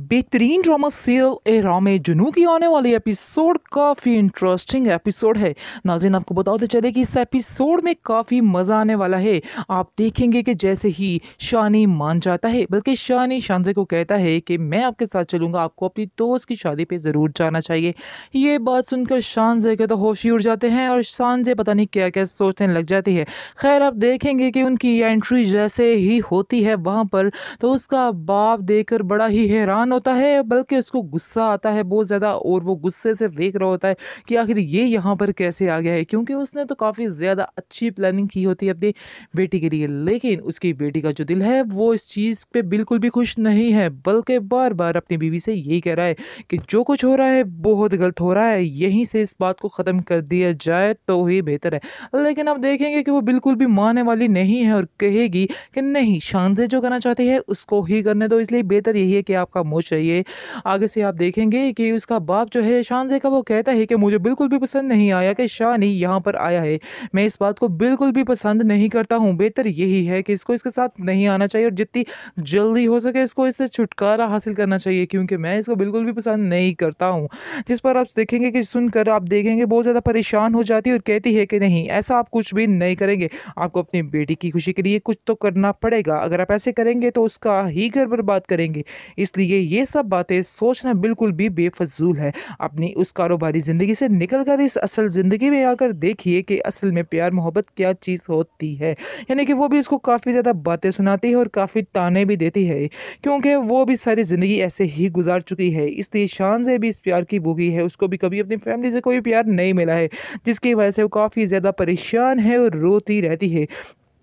बेहतरीन drama serial ए राम जुनू की आने वाली एपिसोड काफ़ी इंटरेस्टिंग एपिसोड है नाजिन आपको बताते चले कि इस एपिसोड में काफ़ी मज़ा आने वाला है आप देखेंगे कि जैसे ही शानी मान जाता है बल्कि शानी शानजे को कहता है कि मैं आपके साथ चलूँगा आपको अपनी दोस्त की शादी पर ज़रूर जाना चाहिए ये बात सुनकर शानजे के तो होश ही उड़ जाते हैं और शानजे पता नहीं क्या क्या सोचने लग जाती है खैर आप देखेंगे कि उनकी एंट्री जैसे ही होती है वहाँ पर तो उसका बाप देख बड़ा ही हैरान परेशान होता है बल्कि उसको गुस्सा आता है बहुत ज़्यादा और वो गुस्से से देख रहा होता है कि आखिर ये यहाँ पर कैसे आ गया है क्योंकि उसने तो काफ़ी ज़्यादा अच्छी प्लानिंग की होती है अपनी बेटी के लिए लेकिन उसकी बेटी का जो दिल है वो इस चीज़ पर बिल्कुल भी खुश नहीं है बल्कि बार बार अपनी बीवी से यही कह रहा है कि जो कुछ हो रहा है बहुत गलत हो रहा है यहीं से इस बात को ख़त्म कर दिया जाए तो ही बेहतर है लेकिन अब देखेंगे कि वो बिल्कुल भी मानने वाली नहीं है और कहेगी कि नहीं शान से जो करना चाहती है उसको ही करने दो इसलिए बेहतर यही है कि आपका खामोश रहिए आगे से आप देखेंगे कि उसका बाप जो है शान से का वो कहता है कि मुझे बिल्कुल भी पसंद नहीं आया कि शान ही यहाँ पर आया है मैं इस बात को बिल्कुल भी पसंद नहीं करता हूँ बेहतर यही है कि इसको इसके साथ नहीं आना चाहिए और जितनी जल्दी हो सके इसको इससे छुटकारा हासिल करना चाहिए क्योंकि मैं इसको बिल्कुल भी पसंद नहीं करता हूँ जिस पर आप देखेंगे कि सुनकर आप देखेंगे बहुत ज़्यादा परेशान हो जाती है और कहती है कि नहीं ऐसा आप कुछ भी नहीं करेंगे आपको अपनी बेटी की खुशी के लिए कुछ तो करना पड़ेगा अगर आप ऐसे करेंगे तो उसका ही घर बर्बाद करेंगे इसलिए ये सब बातें सोचना बिल्कुल भी बेफजूल है अपनी उस कारोबारी ज़िंदगी से निकल कर इस असल ज़िंदगी में आकर देखिए कि असल में प्यार मोहब्बत क्या चीज़ होती है यानी कि वो भी उसको काफ़ी ज़्यादा बातें सुनाती है और काफ़ी ताने भी देती है क्योंकि वो भी सारी ज़िंदगी ऐसे ही गुजार चुकी है इसलिए शान से भी इस प्यार की भूगी है उसको भी कभी अपनी फैमिली से कोई प्यार नहीं मिला है जिसकी वजह से वो काफ़ी ज़्यादा परेशान है और रोती रहती है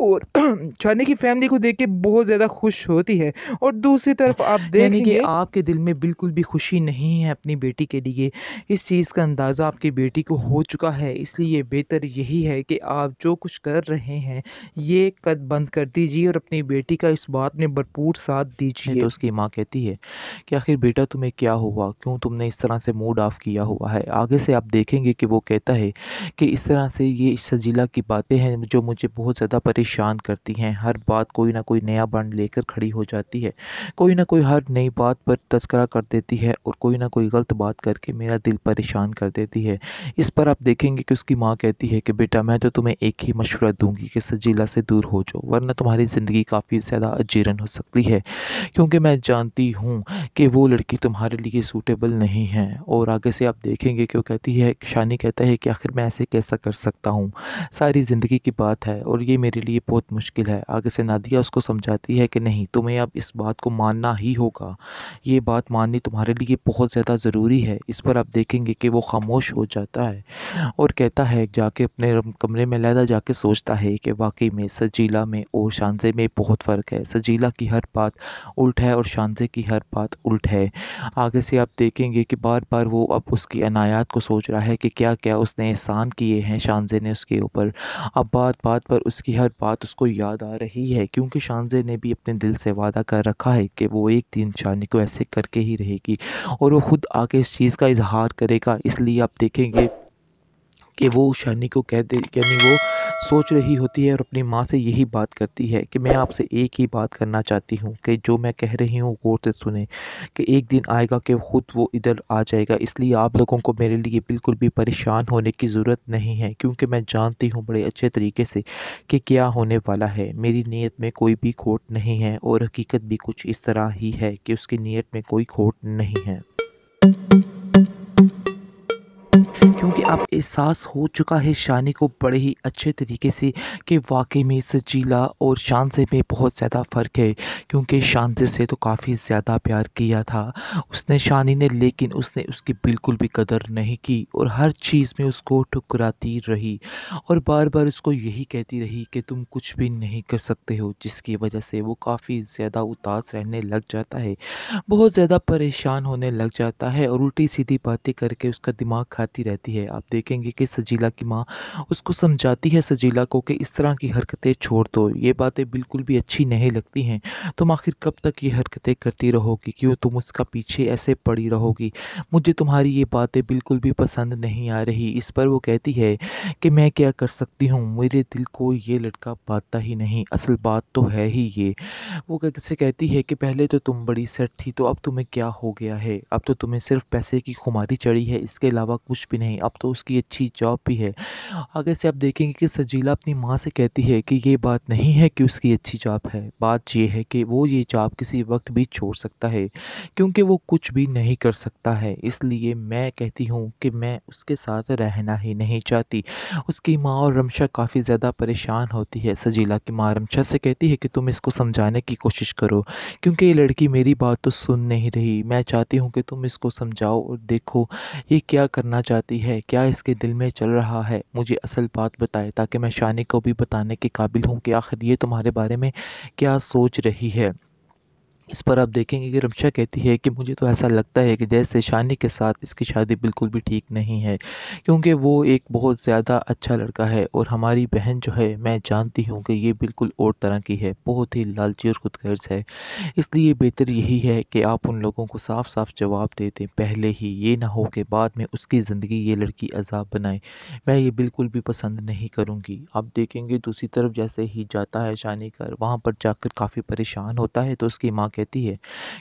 और शानी की फैमिली को देख के बहुत ज़्यादा खुश होती है और दूसरी तरफ आप देखेंगे कि आपके दिल में बिल्कुल भी खुशी नहीं है अपनी बेटी के लिए इस चीज़ का अंदाज़ा आपकी बेटी को हो चुका है इसलिए बेहतर यही है कि आप जो कुछ कर रहे हैं ये कद बंद कर दीजिए और अपनी बेटी का इस बात में भरपूर साथ दीजिए तो उसकी माँ कहती है कि आखिर बेटा तुम्हें क्या हुआ क्यों तुमने इस तरह से मूड ऑफ़ किया हुआ है आगे से आप देखेंगे कि वो कहता है कि इस तरह से ये सजीला की बातें हैं जो मुझे बहुत ज़्यादा परेशान परेशान करती हैं हर बात कोई ना कोई नया बन लेकर खड़ी हो जाती है कोई ना कोई हर नई बात पर तस्करा कर देती है और कोई ना कोई गलत बात करके मेरा दिल परेशान कर देती है इस पर आप देखेंगे कि उसकी माँ कहती है कि बेटा मैं तो तुम्हें एक ही मशवरा दूंगी कि सजीला से दूर हो जाओ वरना तुम्हारी ज़िंदगी काफ़ी ज़्यादा अजीरन हो सकती है क्योंकि मैं जानती हूँ कि वो लड़की तुम्हारे लिए सूटेबल नहीं है और आगे से आप देखेंगे कि वो कहती है शानी कहता है कि आखिर मैं ऐसे कैसा कर सकता हूँ सारी ज़िंदगी की बात है और ये मेरे लिए ये बहुत मुश्किल है आगे से नादिया उसको समझाती है कि नहीं तुम्हें अब इस बात को मानना ही होगा ये बात माननी तुम्हारे लिए बहुत ज़्यादा ज़रूरी है इस पर आप देखेंगे कि वो खामोश हो जाता है और कहता है जाके अपने कमरे में लहदा जाके सोचता है कि वाकई में सजीला में और शानजे में बहुत फ़र्क है सजीला की हर बात उल्ट है और शानजे की हर बात उल्ट है आगे से आप देखेंगे कि बार बार वो अब उसकी अनायात को सोच रहा है कि क्या क्या उसने एहसान किए हैं शानजे ने उसके ऊपर अब बात बात पर उसकी हर बात उसको याद आ रही है क्योंकि शानजे ने भी अपने दिल से वादा कर रखा है कि वो एक दिन शानी को ऐसे करके ही रहेगी और वो ख़ुद आके इस चीज़ का इजहार करेगा इसलिए आप देखेंगे कि वो शानी को कह दे यानी वो सोच रही होती है और अपनी माँ से यही बात करती है कि मैं आपसे एक ही बात करना चाहती हूँ कि जो मैं कह रही हूँ गौर से सुने कि एक दिन आएगा कि ख़ुद वो इधर आ जाएगा इसलिए आप लोगों को मेरे लिए बिल्कुल भी परेशान होने की ज़रूरत नहीं है क्योंकि मैं जानती हूँ बड़े अच्छे तरीके से कि क्या होने वाला है मेरी नीयत में कोई भी खोट नहीं है और हकीकत भी कुछ इस तरह ही है कि उसकी नीयत में कोई खोट नहीं है क्योंकि आप एहसास हो चुका है शानी को बड़े ही अच्छे तरीके से कि वाकई में सजीला और शानजे में बहुत ज़्यादा फ़र्क है क्योंकि शानजे से तो काफ़ी ज़्यादा प्यार किया था उसने शानी ने लेकिन उसने उसकी बिल्कुल भी कदर नहीं की और हर चीज़ में उसको ठुकराती रही और बार बार उसको यही कहती रही कि तुम कुछ भी नहीं कर सकते हो जिसकी वजह से वो काफ़ी ज़्यादा उदास रहने लग जाता है बहुत ज़्यादा परेशान होने लग जाता है और उल्टी सीधी बातें करके उसका दिमाग खाती रहती है आप देख देखेंगे कि सजीला की माँ उसको समझाती है सजीला को कि इस तरह की हरकतें छोड़ दो ये बातें बिल्कुल भी अच्छी नहीं लगती हैं तुम आखिर कब तक ये हरकतें करती रहोगी क्यों तुम उसका पीछे ऐसे पड़ी रहोगी मुझे तुम्हारी ये बातें बिल्कुल भी पसंद नहीं आ रही इस पर वो कहती है कि मैं क्या कर सकती हूँ मेरे दिल को ये लड़का पाता ही नहीं असल बात तो है ही ये वो कैसे कहती है कि पहले तो तुम बड़ी सेट थी तो अब तुम्हें क्या हो गया है अब तो तुम्हें सिर्फ पैसे की खुमारी चढ़ी है इसके अलावा कुछ भी नहीं अब तो उसकी काफ़ी अच्छी जॉब भी है आगे से आप देखेंगे कि सजीला अपनी माँ से कहती है कि ये बात नहीं है कि उसकी अच्छी जॉब है बात यह है कि वो ये जॉब किसी वक्त भी छोड़ सकता है क्योंकि वो कुछ भी नहीं कर सकता है इसलिए मैं कहती हूँ कि मैं उसके साथ रहना ही नहीं चाहती उसकी माँ और रमशा काफ़ी ज़्यादा परेशान होती है सजीला की माँ रमशा से कहती है कि तुम इसको समझाने की कोशिश करो क्योंकि ये लड़की मेरी बात तो सुन नहीं रही मैं चाहती हूँ कि तुम इसको समझाओ और देखो ये क्या करना चाहती है क्या इस के दिल में चल रहा है मुझे असल बात बताए ताकि मैं शानी को भी बताने के काबिल हूँ कि आखिर ये तुम्हारे बारे में क्या सोच रही है इस पर आप देखेंगे कि रमशा कहती है कि मुझे तो ऐसा लगता है कि जैसे शानी के साथ इसकी शादी बिल्कुल भी ठीक नहीं है क्योंकि वो एक बहुत ज़्यादा अच्छा लड़का है और हमारी बहन जो है मैं जानती हूँ कि ये बिल्कुल और तरह की है बहुत ही लालची और खुदगर्ज है इसलिए बेहतर यही है कि आप उन लोगों को साफ साफ जवाब दे दें पहले ही ये ना हो कि बाद में उसकी ज़िंदगी ये लड़की अजाब बनाए मैं ये बिल्कुल भी पसंद नहीं करूँगी आप देखेंगे दूसरी तरफ जैसे ही जाता है शानी कर वहाँ पर जाकर काफ़ी परेशान होता है तो उसकी माँ कहती है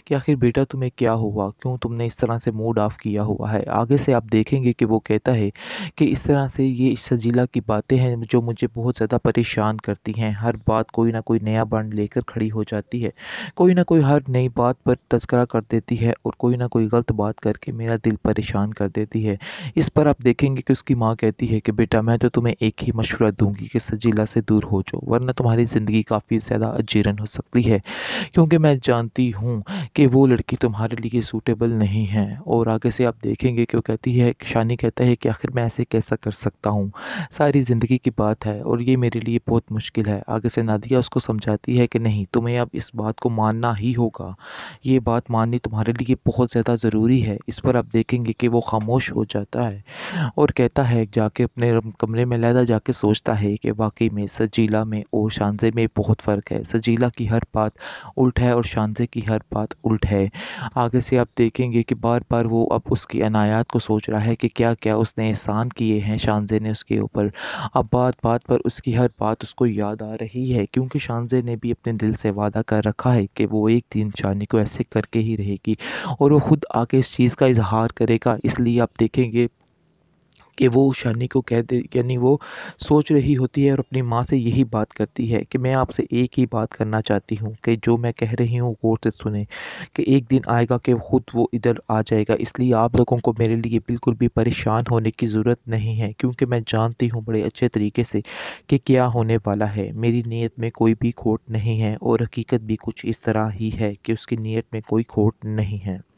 कि आखिर बेटा तुम्हें क्या हुआ क्यों तुमने इस तरह से मूड ऑफ़ किया हुआ है आगे से आप देखेंगे कि वो कहता है कि इस तरह से ये सजीला की बातें हैं जो मुझे बहुत ज़्यादा परेशान करती हैं हर बात कोई ना कोई नया बन लेकर खड़ी हो जाती है कोई ना कोई हर नई बात पर तस्करा कर देती है और कोई ना कोई गलत बात करके मेरा दिल परेशान कर देती है इस पर आप देखेंगे कि उसकी माँ कहती है कि बेटा मैं तो तुम्हें एक ही मशवरा दूंगी कि सजीला से दूर हो जाओ वरना तुम्हारी ज़िंदगी काफ़ी ज़्यादा अजीरन हो सकती है क्योंकि मैं जान जानती हूँ कि वो लड़की तुम्हारे लिए सूटेबल नहीं है और आगे से आप देखेंगे कि वो कहती है शानी कहता है कि आखिर मैं ऐसे कैसा कर सकता हूँ सारी ज़िंदगी की बात है और ये मेरे लिए बहुत मुश्किल है आगे से नादिया उसको समझाती है कि नहीं तुम्हें अब इस बात को मानना ही होगा ये बात माननी तुम्हारे लिए बहुत ज़्यादा ज़रूरी है इस पर आप देखेंगे कि वो खामोश हो जाता है और कहता है जाके अपने कमरे में लहदा जाके सोचता है कि वाकई में सजीला में और शानजे में बहुत फ़र्क है सजीला की हर बात उल्ट है और शान हमजे की हर बात उल्ट है आगे से आप देखेंगे कि बार बार वो अब उसकी अनायात को सोच रहा है कि क्या क्या उसने एहसान किए हैं शानजे ने उसके ऊपर अब बात बात पर उसकी हर बात उसको याद आ रही है क्योंकि शानजे ने भी अपने दिल से वादा कर रखा है कि वो एक दिन शानी को ऐसे करके ही रहेगी और वो ख़ुद आके इस चीज़ का इजहार करेगा इसलिए आप देखेंगे कि वो शानी को कह दे यानी वो सोच रही होती है और अपनी माँ से यही बात करती है कि मैं आपसे एक ही बात करना चाहती हूँ कि जो मैं कह रही हूँ गौर से सुने कि एक दिन आएगा कि ख़ुद वो इधर आ जाएगा इसलिए आप लोगों को मेरे लिए बिल्कुल भी परेशान होने की ज़रूरत नहीं है क्योंकि मैं जानती हूँ बड़े अच्छे तरीके से कि क्या होने वाला है मेरी नीयत में कोई भी खोट नहीं है और हकीकत भी कुछ इस तरह ही है कि उसकी नीयत में कोई खोट नहीं है